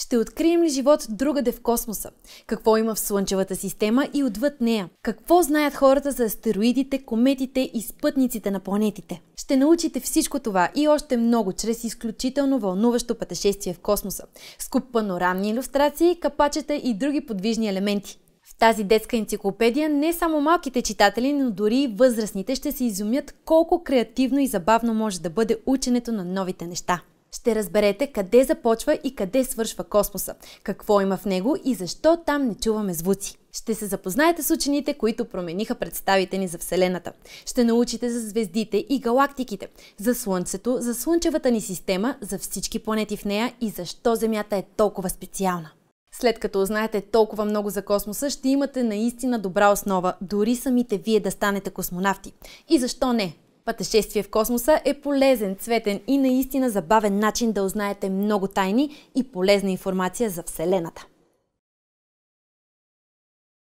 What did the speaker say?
Ще открием ли живот другаде в космоса? Какво има в Слънчевата система и отвъд нея? Какво знаят хората за астероидите, кометите и спътниците на планетите? Ще научите всичко това и още много чрез изключително вълнуващо пътешествие в космоса, Скуп панорамни иллюстрации, капачета и други подвижни елементи. В тази детска енциклопедия не само малките читатели, но дори и възрастните ще се изумят колко креативно и забавно може да бъде ученето на новите неща ще разберете къде започва и къде свършва космоса, какво има в него и защо там не чуваме звуци. Ще се запознаете с учените, които промениха представите ни за Вселената. Ще научите за звездите и галактиките, за Слънцето, за Слънчевата ни система, за всички планети в нея и защо Земята е толкова специална. След като узнаете толкова много за космоса, ще имате наистина добра основа, дори самите вие да станете космонавти. И защо не? Пътешествие в космоса е полезен, цветен и наистина забавен начин да узнаете много тайни и полезна информация за Вселената.